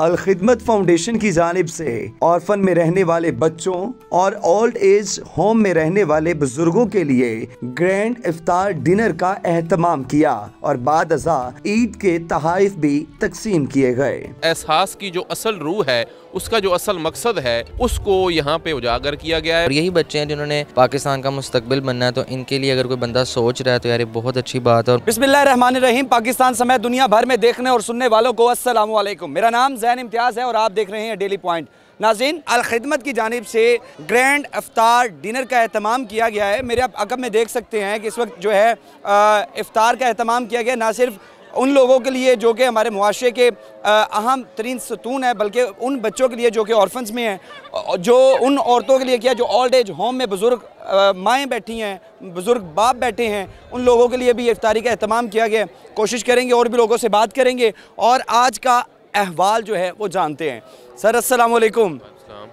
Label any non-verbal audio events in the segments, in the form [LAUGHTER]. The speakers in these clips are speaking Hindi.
अलखिदमत फाउंडेशन की जानब से औरफन में रहने वाले बच्चों और ओल्ड एज होम में रहने वाले बुजुर्गों के लिए ग्रैंड इफ्तार डिनर का अहतमाम किया और बाद अजा ईद के तहफ भी तकसीम किए गए एहसास की जो असल रूह है उसका जो असल मकसद है उसको यहाँ पे उजागर किया गया है और यही बच्चे हैं जिन्होंने पाकिस्तान का मुस्तबिल बनना है तो इनके लिए अगर कोई बंदा सोच रहा है तो यार बहुत अच्छी बात है और बिस्मिल्लाह पाकिस्तान समेत दुनिया भर में देखने और सुनने वालों को असल मेरा नाम जै हुसैन इम्तियाज़ है और आप देख रहे हैं डेली पॉइंट नाजीन अलखदमत की जानब से ग्रैंड अफ्तार डिनर का अहतमाम किया गया है मेरे आप अकब में देख सकते हैं कि इस वक्त जो है इफ़ार का अहतमाम किया गया ना सिर्फ उन लोगों के लिए जो कि हमारे मुआरे के अहम तरीन सतून है बल्कि उन बच्चों के लिए जो कि औरफन्स में हैं जो उन औरतों के लिए किया जो ओल्ड एज होम में बुज़ुर्ग माएँ बैठी हैं बुज़ुर्ग बाप बैठे हैं उन लोगों के लिए भी इफ्तारी का अहतमाम किया गया कोशिश करेंगे और भी लोगों से बात करेंगे और आज का अहवाल जो है वो जानते हैं सर असल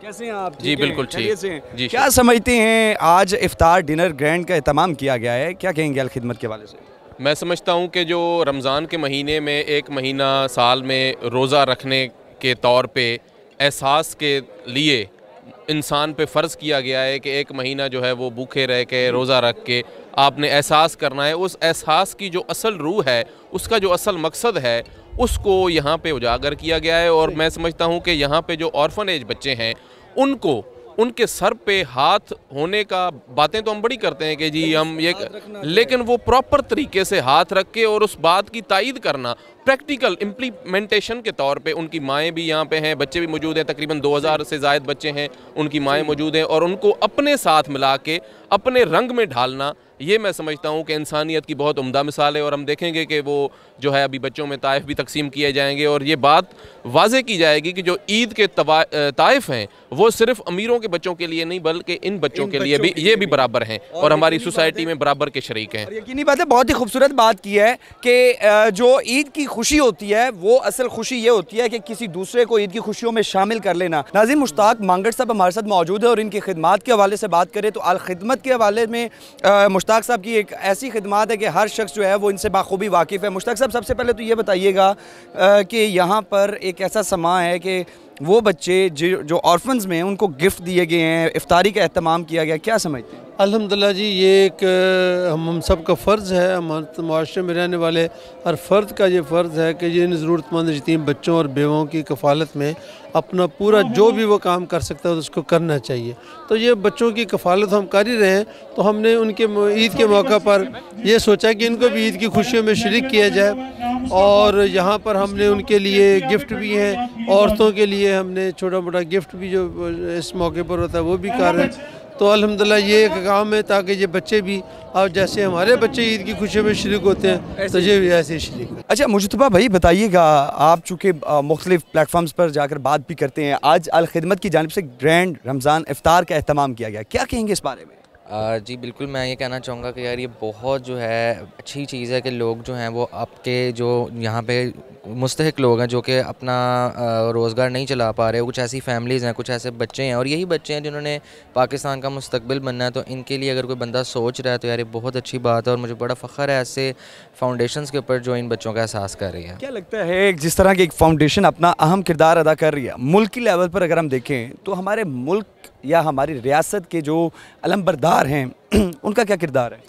कैसे हैं आप जी बिल्कुल ठीक जी क्या समझते हैं आज इफ्तार डिनर ग्रैंड का अहतमाम किया गया है क्या कहेंगे अलखदमत के वाले से मैं समझता हूँ कि जो रमज़ान के महीने में एक महीना साल में रोज़ा रखने के तौर पे एहसास के लिए इंसान पे फ़र्ज़ किया गया है कि एक महीना जो है वो भूखे रह के रोज़ा रख के आपने एहसास करना है उस एहसास की जो असल रूह है उसका जो असल मकसद है उसको यहाँ पे उजागर किया गया है और मैं समझता हूँ कि यहाँ पे जो ऑर्फन एज बच्चे हैं उनको उनके सर पे हाथ होने का बातें तो हम बड़ी करते हैं कि जी हम ये लेकिन वो प्रॉपर तरीके से हाथ रख के और उस बात की तायद करना प्रैक्टिकल इम्प्लीमेंटेशन के तौर पे उनकी माएँ भी यहाँ पे हैं बच्चे भी मौजूद हैं तकरीबन 2000 से जायद बच्चे हैं उनकी माएँ मौजूद हैं और उनको अपने साथ मिला के अपने रंग में ढालना ये मैं समझता हूँ कि इंसानियत की बहुत उम्दा मिसाल है और हम देखेंगे कि वो जो है अभी बच्चों में ताइफ भी तकसीम किए जाएंगे और ये बात वाजे की जाएगी कि जो ईद के ताइफ हैं वो सिर्फ अमीरों के बच्चों के लिए नहीं बल्कि इन बच्चों इन के बच्चों लिए भी ये भी बराबर हैं और हमारी सोसाइटी में बराबर के शरीक हैं यकीनी बात है बहुत ही खूबसूरत बात की है कि जो ईद की खुशी होती है वो असल खुशी ये होती है कि किसी दूसरे को ईद की खुशियों में शामिल कर लेना नाजिम मुश्ताक मांगड़ साहब हमारे साथ मौजूद है और इनकी खिदमत के हवाले से बात करें तो अलखदमत के हवाले में मुश्ताक साहब की एक ऐसी खदमात है कि हर शख्स जो है वो इनसे बाखूबी वाकिफ़ है मुश्ताक साहब सबसे पहले तो ये बताइएगा कि यहाँ पर एक ऐसा समा है कि वो बच्चे जो जो ऑर्फन्स में उनको गिफ्ट दिए गए हैं इफ्तारी का अहतमाम किया गया क्या समझते हैं अलहमदिल्ला जी ये एक हम हम सब का फ़र्ज़ है हमारे तो माशरे में रहने वाले हर फ़र्द का ये फ़र्ज़ है कि इन ज़रूरतमंद यतीम बच्चों और बेवों की कफालत में अपना पूरा जो भी वो काम कर सकता है तो उसको करना चाहिए तो ये बच्चों की कफालत हम कर ही रहे हैं तो हमने उनके ईद के मौका पर ये सोचा कि इनको भी ईद की खुशियों में शर्क किया जाए और यहाँ पर हमने उनके लिए गिफ्ट भी हैं औरतों के लिए हमने छोटा मोटा गिफ्ट भी जो इस मौके पर होता है वो भी कर रहे हैं तो अलहमदिल्ला ये एक काम है ताकि ये बच्चे भी अब जैसे हमारे बच्चे ईद की खुशी में शरीक होते हैं तो ये भी ऐसे शरीक अच्छा मुशतबा भाई बताइएगा आप चूँकि मुख्तलिफ प्लेटफॉर्म्स पर जाकर बात भी करते हैं आज अलखदमत की जानब से ग्रैंड रमज़ान इफ्तार का अहतमाम किया गया क्या कहेंगे इस बारे में जी बिल्कुल मैं ये कहना चाहूँगा कि यार ये बहुत जो है अच्छी चीज़ है कि लोग जो हैं वो आपके जो यहाँ पे मुस्तक लोग हैं जो कि अपना रोज़गार नहीं चला पा रहे कुछ ऐसी फैमिलीज़ हैं कुछ ऐसे बच्चे हैं और यही बच्चे हैं जिन्होंने पाकिस्तान का मुस्तबिल बनना है तो इनके लिए अगर कोई बंदा सोच रहा है तो यार ये बहुत अच्छी बात है और मुझे बड़ा फ़ख्र है ऐसे फाउंडेशन के ऊपर जो इन बच्चों का एहसास कर रही है क्या लगता है जिस तरह की एक फाउंडेशन अपना अहम किरदार अदा कर रही है मुल्क लेवल पर अगर हम देखें तो हमारे मुल्क या हमारी रियासत के जो अलम्बरदार हैं [CLEARS THROAT] उनका क्या किरदार है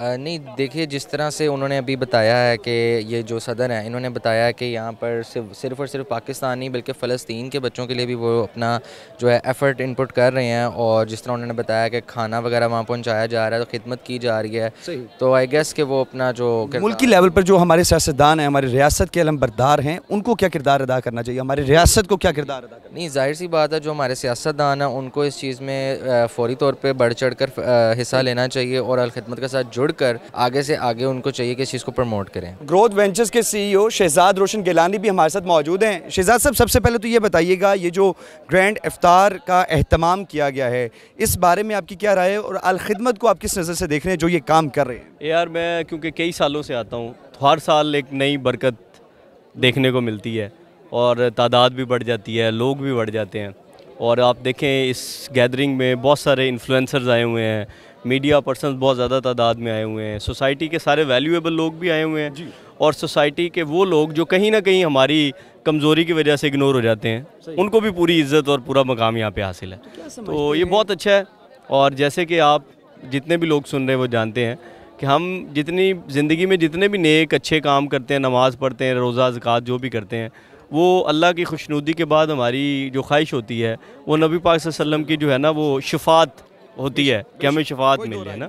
नहीं देखिए जिस तरह से उन्होंने अभी बताया है कि ये जो सदर हैं इन्होंने बताया है कि यहाँ पर सिर्फ सिर्फ और सिर्फ पाकिस्तान ही बल्कि फ़लस्तीन के बच्चों के लिए भी वो अपना जो है एफ़र्ट इनपुट कर रहे हैं और जिस तरह उन्होंने बताया कि खाना वगैरह वहाँ पहुँचाया जा रहा है तो खिदमत की जा रही है तो आई गेस कि वो अपना जो मुल्की लेवल पर जो हमारे सियासतदान हैं हमारे रियासत के अलमबरदार हैं उनको क्या किरदार अदा करना चाहिए हमारी रियासत को क्या किरदार अदा नहीं जाहिर सी बात है जो हमारे सियासतदान हैं उनको इस चीज़ में फ़ौरी तौर पर बढ़ चढ़ कर हिस्सा लेना चाहिए और अलखदमत के साथ जुड़ जुड़कर आगे से आगे उनको चाहिए कि इस चीज़ को प्रमोट करें ग्रोथ वेंचर्स के सीईओ e शहजाद रोशन गिलानी भी हमारे साथ मौजूद हैं शहजाद साहब सबसे पहले तो ये बताइएगा ये जो ग्रैंड अफ्तार का अहतमाम किया गया है इस बारे में आपकी क्या राय है और अलखदमत को आप किस नज़र से देख रहे हैं जो ये काम कर रहे हैं यार मैं क्योंकि कई सालों से आता हूँ तो हर साल एक नई बरकत देखने को मिलती है और तादाद भी बढ़ जाती है लोग भी बढ़ जाते हैं और आप देखें इस गैदरिंग में बहुत सारे इन्फ्लुएंसर्स आए हुए हैं मीडिया पर्सन बहुत ज़्यादा तादाद में आए हुए हैं सोसाइटी के सारे वैल्यूएबल लोग भी आए हुए हैं और सोसाइटी के वो लोग जो कहीं ना कहीं हमारी कमज़ोरी की वजह से इग्नोर हो जाते हैं उनको भी पूरी इज्जत और पूरा मकाम यहाँ पे हासिल है तो, तो ये बहुत अच्छा है और जैसे कि आप जितने भी लोग सुन रहे हैं वो जानते हैं कि हम जितनी ज़िंदगी में जितने भी नेक अच्छे काम करते हैं नमाज़ पढ़ते हैं रोज़ा ज़क़ात जो भी करते हैं वो अल्लाह की खुशनुदी के बाद हमारी जो ख्वाहिश होती है वो नबी पाक वसल्लम की जो है ना वो शफात होती है कि हमें शफात मिल है ना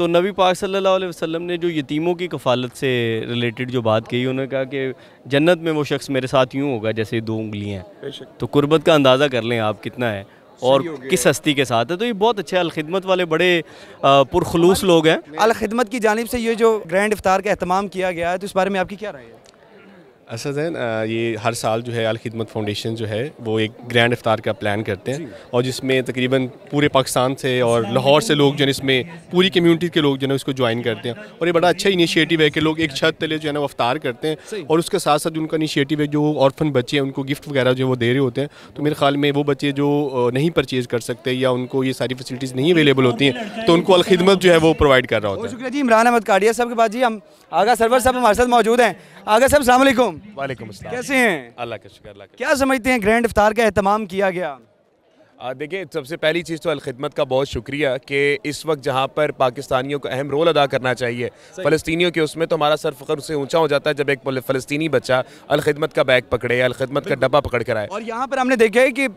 तो नबी पाक सल्लल्लाहु अलैहि वसल्लम ने जो यतीमों की कफालत से रिलेटेड जो बात कही उन्होंने कहा कि जन्नत में वो शख्स मेरे साथ यूँ होगा जैसे दो उंगलियाँ हैं तो कुर्बत का अंदाज़ा कर लें आप कितना है और किस हस्ती के साथ है तो ये बहुत अच्छे अलखदमत वाले बड़े पुरखलूस लोग हैं अलखदमत की जानब से ये जो ग्रैंड इफ्तार का अहतमाम किया गया है तो इस बारे में आपकी क्या राय है असदैन ये हर साल जो है अल खिदमत फाउंडेशन जो है वो एक ग्रैंड अफ्तार का प्लान करते हैं और जिसमें तकरीबन पूरे पाकिस्तान से और लाहौर से लोग जो है इसमें पूरी कम्युनिटी के लोग जो है उसको ज्वाइन करते हैं और ये बड़ा अच्छा इनिशिएटिव है कि लोग एक छत तले जो है ना वो अफ्तार करते हैं और उसके साथ साथ उनका इनिशिएटिव है जो औरफन बच्चे हैं उनको गिफ्ट वगैरह जो है वो दे रहे होते हैं तो मेरे ख्याल में वो बच्चे जो नहीं परचेज़ कर सकते या उनको ये सारी फैसिलिटीज़ नहीं अवेलेबल होती हैं तो उनको अलखिदमत जो है वो प्रोवाइड कर रहा होता है शुक्रिया जी इमरान अहमद काडिया साहब के बाद जी हम आगा सरवर साहब हमारे साथ मौजूद हैं आगा साहब अलैक्म वालेकुम अस्सलाम कैसे हैं अल्लाह का शुक्र अल्लाह क्या समझते हैं ग्रैंड अफ्तार का अहतमाम किया गया देखिए सबसे पहली चीज़ तो अलखदमत का बहुत शुक्रिया कि इस वक्त जहाँ पर पाकिस्तानियों को अहम रोल अदा करना चाहिए फ़लस्तियों के उसमें तो हमारा सर फ़खर उससे ऊंचा हो जाता है जब एक फ़लस्तनी बच्चा अलखदमत का बैग पकड़े अलखदमत का डब्बा पकड़ कर आए और यहाँ पर हमने देखा है कि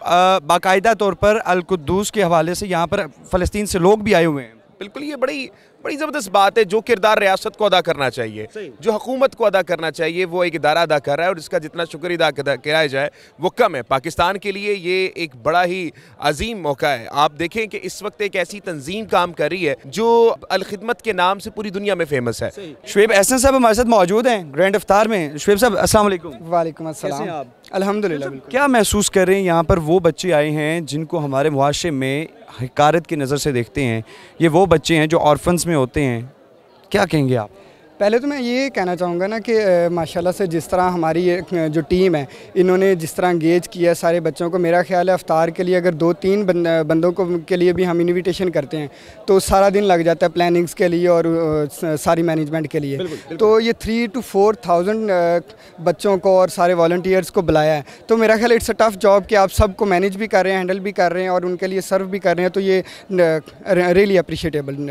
बाकायदा तौर पर अलकुदूस के हवाले से यहाँ पर फ़लस्तीन से लोग भी आए हुए हैं बिल्कुल ये बड़ी बड़ी ज़बरदस्त बात है जो किरदार रियासत को अदा करना चाहिए जो हकूमत को अदा करना चाहिए वो एक इदारा अदा कर रहा है और इसका जितना शुक्र अदा किया जाए वो कम है पाकिस्तान के लिए ये एक बड़ा ही अजीम मौका है आप देखें कि इस वक्त एक ऐसी तंजीम काम कर रही है जो अलखदमत के नाम से पूरी दुनिया में फेमस है शुएब एहसन साहब हमारे साथ मौजूद हैं ग्रैंड अफ्तार में शुएब साहब असल वालेकुम अलहमदिल्ला क्या महसूस कर रहे हैं यहाँ पर वो बच्चे आए हैं जिनको हमारे मुआरे में हकारत की नज़र से देखते हैं ये वो बच्चे हैं जो ऑर्फन्स में में होते हैं क्या कहेंगे आप पहले तो मैं ये कहना चाहूँगा ना कि माशाल्लाह से जिस तरह हमारी जो टीम है इन्होंने जिस तरह इंगेज किया है सारे बच्चों को मेरा ख्याल है अफ्तार के लिए अगर दो तीन बंदों को के लिए भी हम इनविटेशन करते हैं तो सारा दिन लग जाता है प्लानिंग्स के लिए और सारी मैनेजमेंट के लिए बिल्कुल, बिल्कुल। तो ये थ्री टू फोर थाउजेंड बच्चों को और सारे वॉल्टियर्स को बुलाया है तो मेरा ख्याल इट्स अ टफ़ जॉब कि आप सबको मैनेज भी कर रहे हैं हैंडल भी कर रहे हैं और उनके लिए सर्व भी कर रहे हैं तो ये रियली अप्रिशिएटेबल